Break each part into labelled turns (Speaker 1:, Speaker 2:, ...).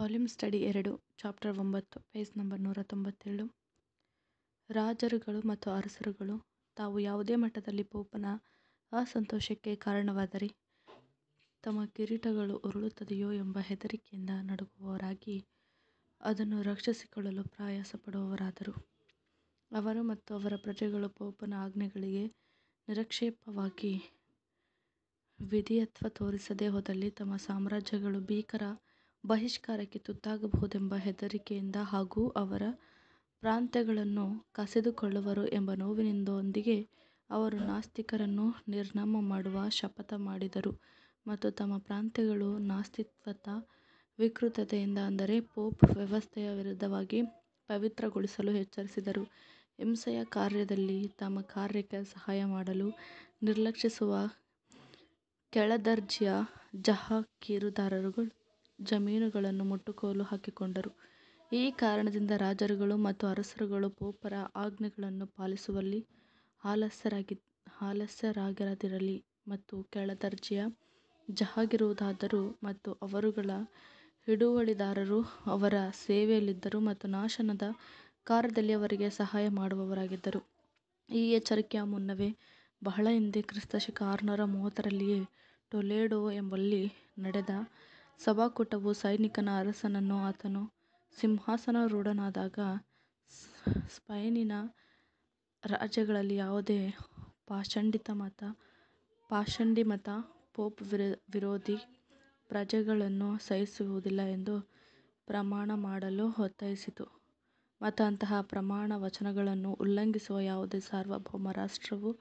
Speaker 1: Volume study ಎರಡು chapter ಒಂಬತ್ತು page number ನೂರ ತೊಂಬತ್ತೇಳು ರಾಜರುಗಳು ಮತ್ತು ಅರಸರುಗಳು ತಾವು ಯಾವುದೇ ಮಟ್ಟದಲ್ಲಿ ಪೋಪನ ಅಸಂತೋಷಕ್ಕೆ ಕಾರಣವಾದರೆ ತಮ್ಮ ಕಿರೀಟಗಳು ಉರುಳುತ್ತದೆಯೋ ಎಂಬ ಹೆದರಿಕೆಯಿಂದ ನಡುಗುವವರಾಗಿ ಅದನ್ನು ರಕ್ಷಿಸಿಕೊಳ್ಳಲು ಪ್ರಯಾಸ ಪಡುವವರಾದರು ಅವರು ಮತ್ತು ಅವರ ಪ್ರಜೆಗಳು ಪೋಪನ ಆಜ್ಞೆಗಳಿಗೆ ನಿರಕ್ಷೇಪವಾಗಿ ವಿಧಿಯತ್ವ ತೋರಿಸದೇ ಹೋದಲ್ಲಿ ತಮ್ಮ ಸಾಮ್ರಾಜ್ಯಗಳು ಭೀಕರ ಬಹಿಷ್ಕಾರಕ್ಕೆ ತುತ್ತಾಗಬಹುದೆಂಬ ಹೆದರಿಕೆಯಿಂದ ಹಾಗೂ ಅವರ ಪ್ರಾಂತ್ಯಗಳನ್ನು ಕಸಿದುಕೊಳ್ಳುವರು ಎಂಬ ನೋವಿನಿಂದೊಂದಿಗೆ ಅವರು ನಾಸ್ತಿಕರನ್ನು ನಿರ್ನಾಮ ಮಾಡುವ ಶಪಥ ಮಾಡಿದರು ಮತ್ತು ತಮ್ಮ ಪ್ರಾಂತ್ಯಗಳು ನಾಸ್ತಿತ್ವದ ವಿಕೃತತೆಯಿಂದ ಅಂದರೆ ಪೋಪ್ ವ್ಯವಸ್ಥೆಯ ವಿರುದ್ಧವಾಗಿ ಪವಿತ್ರಗೊಳಿಸಲು ಎಚ್ಚರಿಸಿದರು ಹಿಂಸೆಯ ಕಾರ್ಯದಲ್ಲಿ ತಮ್ಮ ಕಾರ್ಯಕ್ಕೆ ಸಹಾಯ ಮಾಡಲು ನಿರ್ಲಕ್ಷಿಸುವ ಕೆಳದರ್ಜೆಯ ಜಹಾಕೀರುದಾರರುಗಳು ಜಮೀನುಗಳನ್ನು ಮುಟ್ಟುಗೋಲು ಹಾಕಿಕೊಂಡರು. ಈ ಕಾರಣದಿಂದ ರಾಜರುಗಳು ಮತ್ತು ಅರಸರುಗಳು ಪೋಪರ ಆಜ್ಞೆಗಳನ್ನು ಪಾಲಿಸುವಲ್ಲಿ ಆಲಸ್ಯರಾಗಿ ಆಲಸ್ಯರಾಗಿರದಿರಲಿ ಮತ್ತು ಕೆಳದರ್ಜೆಯ ಜಹಾಗಿರುವುದಾದರೂ ಮತ್ತು ಅವರುಗಳ ಹಿಡುವಳಿದಾರರು ಅವರ ಸೇವೆಯಲ್ಲಿದ್ದರು ಮತ್ತು ನಾಶನದ ಕಾರ್ಯದಲ್ಲಿ ಅವರಿಗೆ ಸಹಾಯ ಮಾಡುವವರಾಗಿದ್ದರು. ಈ ಎಚ್ಚರಿಕೆಯ ಮುನ್ನವೇ ಬಹಳ ಹಿಂದೆ ಕ್ರಿಸ್ತ ಶಕ ಆರುನೂರ ಮೂವತ್ತರಲ್ಲಿಯೇ ಟೊಲೆಡೊ ಎಂಬಲ್ಲಿ ನಡೆದ ಸಭಾಕೂಟವು ಸೈನಿಕನ ಅರಸನನ್ನು ಆತನು ಸಿಂಹಾಸನಾರೂಢನಾದಾಗ ಸ್ಪೈನಿನ ರಾಜ್ಯಗಳಲ್ಲಿ ಯಾವುದೇ ಪಾಷಂಡಿತ ಮತ ಪಾಷಂಡಿಮತ ಪೋಪ್ ವಿರೋಧಿ ಪ್ರಜೆಗಳನ್ನು ಸಹಿಸುವುದಿಲ್ಲ ಎಂದು ಪ್ರಮಾಣ ಮಾಡಲು ಒತ್ತಾಯಿಸಿತು ಮತ್ತು ಅಂತಹ ಪ್ರಮಾಣ ವಚನಗಳನ್ನು ಉಲ್ಲಂಘಿಸುವ ಯಾವುದೇ ಸಾರ್ವಭೌಮ ರಾಷ್ಟ್ರವು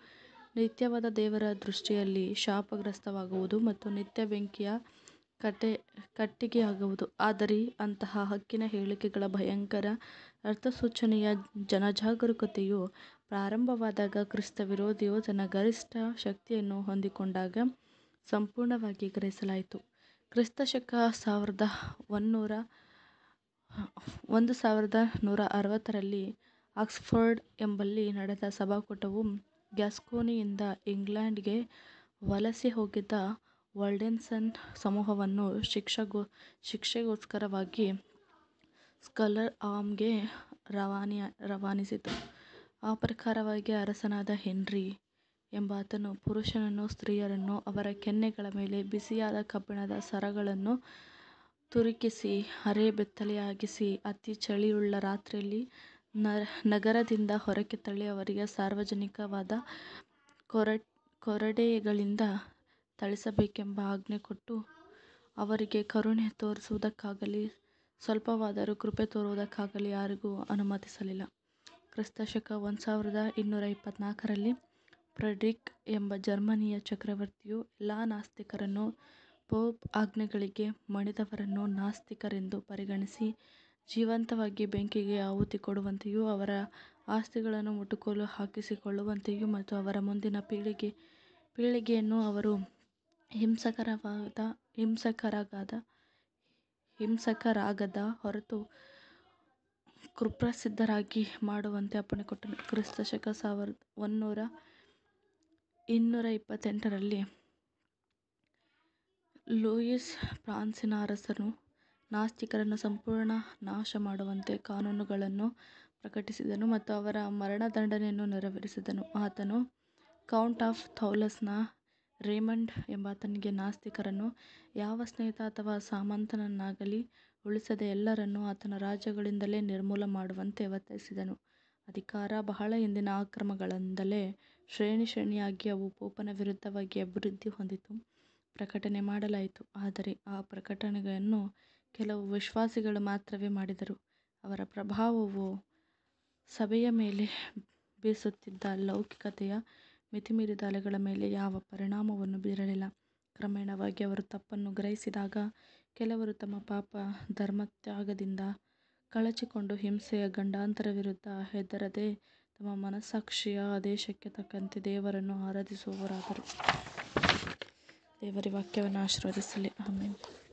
Speaker 1: ನಿತ್ಯವಾದ ದೇವರ ದೃಷ್ಟಿಯಲ್ಲಿ ಶಾಪಗ್ರಸ್ತವಾಗುವುದು ಮತ್ತು ನಿತ್ಯ ಬೆಂಕಿಯ ಕಟ್ಟೆ ಕಟ್ಟಿಗೆಯಾಗುವುದು ಆದರೆ ಅಂತಹ ಹಕ್ಕಿನ ಹೇಳಿಕೆಗಳ ಭಯಂಕರ ಅರ್ಥಸೂಚನೆಯ ಜನಜಾಗರೂಕತೆಯು ಪ್ರಾರಂಭವಾದಾಗ ಕ್ರಿಸ್ತ ವಿರೋಧಿಯು ತನ್ನ ಗರಿಷ್ಠ ಶಕ್ತಿಯನ್ನು ಹೊಂದಿಕೊಂಡಾಗ ಸಂಪೂರ್ಣವಾಗಿ ಗ್ರಹಿಸಲಾಯಿತು. ಕ್ರಿಸ್ತ ಶಕ ಸಾವಿರದ ಒಂದು ಸಾವಿರದ ನೂರ ಅರವತ್ತರಲ್ಲಿ ಆಕ್ಸ್ಫರ್ಡ್ ಎಂಬಲ್ಲಿ ನಡೆದ ಸಭಾಕೂಟವು ಗ್ಯಾಸ್ಕೋನಿಯಿಂದ ಇಂಗ್ಲೆಂಡ್ಗೆ ವಲಸೆ ಹೋಗಿದ್ದ ವಲ್ಡೆನ್ಸನ್ ಸಮೂಹವನ್ನು ಶಿಕ್ಷಗೊ ಶಿಕ್ಷೆಗೋಸ್ಕರವಾಗಿ ಸ್ಕಲರ್ ಆಮ್ಗೆ ರವಾನೆ ರವಾನಿಸಿತು ಆ ಪ್ರಕಾರವಾಗಿ ಅರಸನಾದ ಹೆನ್ರಿ ಎಂಬಾತನು ಪುರುಷನನ್ನು ಸ್ತ್ರೀಯರನ್ನು ಅವರ ಕೆನ್ನೆಗಳ ಮೇಲೆ ಬಿಸಿಯಾದ ಕಬ್ಬಿಣದ ಸರಗಳನ್ನು ತುರುಕಿಸಿ ಅರೆ ಬೆತ್ತಲೆಯಾಗಿಸಿ ಅತಿ ಚಳಿಯುಳ್ಳ ರಾತ್ರಿಯಲ್ಲಿ ನಗರದಿಂದ ಹೊರಕ್ಕೆ ತಳ್ಳಿ ಅವರಿಗೆ ಸಾರ್ವಜನಿಕವಾದ ಕೊರ ಕೊರಡೆಗಳಿಂದ ಥಳಿಸಬೇಕೆಂಬ ಆಜ್ಞೆ ಕೊಟ್ಟು ಅವರಿಗೆ ಕರುಣೆ ತೋರಿಸುವುದಕ್ಕಾಗಲಿ ಸ್ವಲ್ಪವಾದರೂ ಕೃಪೆ ತೋರುವುದಕ್ಕಾಗಲಿ ಯಾರಿಗೂ ಅನುಮತಿಸಲಿಲ್ಲ ಕ್ರಿಸ್ತ ಶಕ ಒಂದು ಸಾವಿರದ ಇನ್ನೂರ ಇಪ್ಪತ್ತ್ನಾಲ್ಕರಲ್ಲಿ ಫ್ರೆಡ್ರಿಕ್ ಎಂಬ ಜರ್ಮನಿಯ ಚಕ್ರವರ್ತಿಯು ಎಲ್ಲ ನಾಸ್ತಿಕರನ್ನು ಪೋಪ್ ಆಜ್ಞೆಗಳಿಗೆ ಮಣಿದವರನ್ನು ನಾಸ್ತಿಕರೆಂದು ಪರಿಗಣಿಸಿ ಜೀವಂತವಾಗಿ ಬೆಂಕಿಗೆ ಆಹುತಿ ಕೊಡುವಂತೆಯೂ ಅವರ ಆಸ್ತಿಗಳನ್ನು ಮುಟ್ಟುಗೋಲು ಹಾಕಿಸಿಕೊಳ್ಳುವಂತೆಯೂ ಮತ್ತು ಅವರ ಮುಂದಿನ ಪೀಳಿಗೆ ಪೀಳಿಗೆಯನ್ನು ಅವರು ಹಿಂಸಕರವಾದ ಹಿಂಸಕರಾಗದ ಹಿಂಸಕರಾಗದ ಹೊರತು ಕುಪ್ರಸಿದ್ಧರಾಗಿ ಮಾಡುವಂತೆ ಅಪ್ಪಣೆ ಕೊಟ್ಟನು ಕ್ರಿಸ್ತ ಶಕ ಸಾವಿರದ ಒನ್ನೂರ ಇನ್ನೂರ ಇಪ್ಪತ್ತೆಂಟರಲ್ಲಿ ಲೂಯಿಸ್ ಫ್ರಾನ್ಸಿನ ಅರಸನು ನಾಸ್ತಿಕರನ್ನು ಸಂಪೂರ್ಣ ನಾಶ ಮಾಡುವಂತೆ ಕಾನೂನುಗಳನ್ನು ಪ್ರಕಟಿಸಿದನು ಮತ್ತು ಅವರ ಮರಣದಂಡನೆಯನ್ನು ನೆರವೇರಿಸಿದನು ಆತನು ಕೌಂಟ್ ಆಫ್ ಥೌಲಸ್ನ ರೇಮಂಡ್ ಎಂಬಾತನಿಗೆ ನಾಸ್ತಿಕರನ್ನು ಯಾವ ಸ್ನೇಹಿತ ಅಥವಾ ಸಾಮಂತನನ್ನಾಗಲಿ ಉಳಿಸದೆ ಎಲ್ಲರನ್ನೂ ಆತನ ರಾಜ್ಯಗಳಿಂದಲೇ ನಿರ್ಮೂಲ ಮಾಡುವಂತೆ ಒತ್ತಾಯಿಸಿದನು. ಅಧಿಕಾರ ಬಹಳ ಹಿಂದಿನ ಅಕ್ರಮಗಳಿಂದಲೇ ಶ್ರೇಣಿ ಶ್ರೇಣಿಯಾಗಿ ಅವು ಪೋಪನ ವಿರುದ್ಧವಾಗಿ ಅಭಿವೃದ್ಧಿ ಹೊಂದಿತು. ಪ್ರಕಟಣೆ ಮಾಡಲಾಯಿತು, ಆದರೆ ಆ ಪ್ರಕಟಣೆಯನ್ನು ಕೆಲವು ವಿಶ್ವಾಸಿಗಳು ಮಾತ್ರವೇ ಮಾಡಿದರು. ಅವರ ಪ್ರಭಾವವು ಸಭೆಯ ಮೇಲೆ ಬೀಸುತ್ತಿದ್ದ ಲೌಕಿಕತೆಯ ಮಿತಿಮೀರಿದ ಅಲೆಗಳ ಮೇಲೆ ಯಾವ ಪರಿಣಾಮವನ್ನೂ ಬೀರಲಿಲ್ಲ. ಕ್ರಮೇಣವಾಗಿ ಅವರು ತಪ್ಪನ್ನು ಗ್ರಹಿಸಿದಾಗ ಕೆಲವರು ತಮ್ಮ ಪಾಪ ಧರ್ಮತ್ಯಾಗದಿಂದ ಕಳಚಿಕೊಂಡು ಹಿಂಸೆಯ ಗಂಡಾಂತರ ವಿರುದ್ಧ ಹೆದರದೆ ತಮ್ಮ ಮನಸ್ಸಾಕ್ಷಿಯ ಆದೇಶಕ್ಕೆ ತಕ್ಕಂತೆ ದೇವರನ್ನು ಆರಾಧಿಸುವವರಾದರು. ದೇವರಿ ವಾಕ್ಯವನ್ನು ಆಶೀರ್ವದಿಸಲಿ. ಆಮೇಲೆ